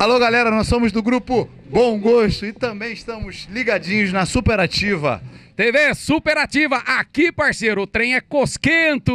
Alô, galera, nós somos do grupo Bom Gosto e também estamos ligadinhos na Superativa. TV Superativa, aqui, parceiro, o trem é cosquento.